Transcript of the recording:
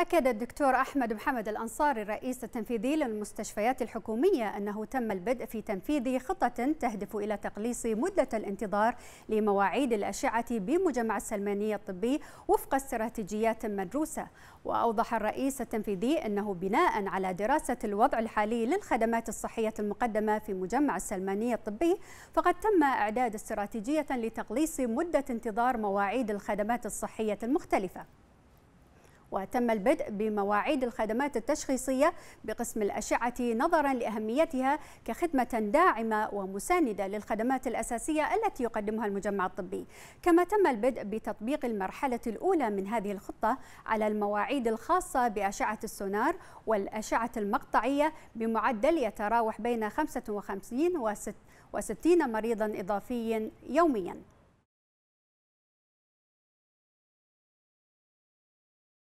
أكد الدكتور أحمد محمد الأنصاري الرئيس التنفيذي للمستشفيات الحكومية أنه تم البدء في تنفيذ خطة تهدف إلى تقليص مدة الانتظار لمواعيد الأشعة بمجمع السلمانية الطبي وفق استراتيجيات مدروسة وأوضح الرئيس التنفيذي أنه بناء على دراسة الوضع الحالي للخدمات الصحية المقدمة في مجمع السلمانية الطبي فقد تم إعداد استراتيجية لتقليص مدة انتظار مواعيد الخدمات الصحية المختلفة وتم البدء بمواعيد الخدمات التشخيصية بقسم الأشعة نظرا لأهميتها كخدمة داعمة ومساندة للخدمات الأساسية التي يقدمها المجمع الطبي كما تم البدء بتطبيق المرحلة الأولى من هذه الخطة على المواعيد الخاصة بأشعة السونار والأشعة المقطعية بمعدل يتراوح بين 55 و 60 مريضا إضافيا يوميا